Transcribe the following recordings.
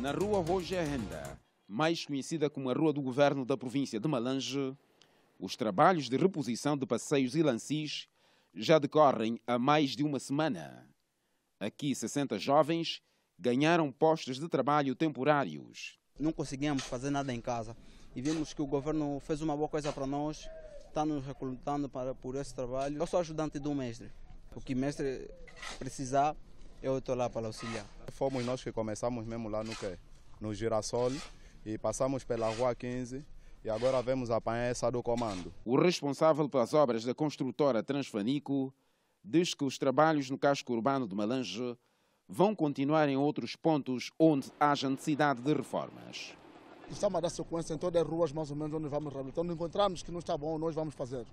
Na rua Rogenda, mais conhecida como a Rua do Governo da província de Malange, os trabalhos de reposição de passeios e lances já decorrem há mais de uma semana. Aqui, 60 jovens ganharam postos de trabalho temporários. Não conseguíamos fazer nada em casa e vimos que o governo fez uma boa coisa para nós, está nos recrutando para, por esse trabalho. Eu sou ajudante do mestre. O que o mestre precisar, eu estou lá para auxiliar. Fomos nós que começamos mesmo lá no, que? no Girassol e passamos pela Rua 15 e agora vemos apanhar essa do comando. O responsável pelas obras da construtora Transfanico diz que os trabalhos no casco urbano de Malange vão continuar em outros pontos onde haja necessidade de reformas. Estamos é a dar sequência em todas as ruas, mais ou menos, onde vamos reabilitar. Onde então, encontramos que não está bom, nós vamos fazer,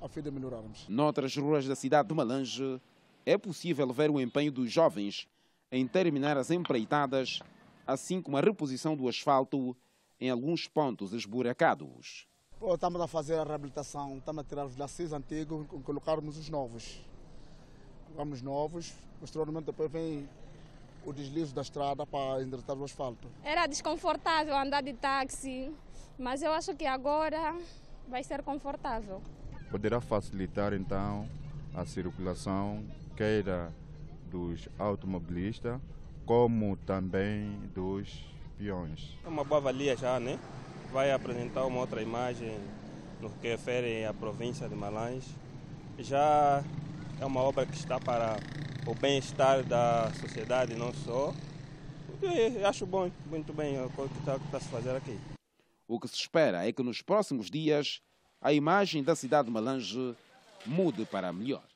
a fim de melhorarmos. Noutras ruas da cidade de Malange, é possível ver o empenho dos jovens em terminar as empreitadas, assim como a reposição do asfalto em alguns pontos esburacados. Pô, estamos a fazer a reabilitação, estamos a tirar os lacis antigos e colocarmos os novos. Colocamos novos, posteriormente depois vem o deslize da estrada para endireitar o asfalto. Era desconfortável andar de táxi, mas eu acho que agora vai ser confortável. Poderá facilitar então a circulação queira dos automobilistas, como também dos peões. É uma boa valia já, né? Vai apresentar uma outra imagem no que refere à província de Malange. Já é uma obra que está para o bem-estar da sociedade, não só. E acho bom, muito bem, é o que está se fazer aqui. O que se espera é que nos próximos dias a imagem da cidade de Malange mude para melhor.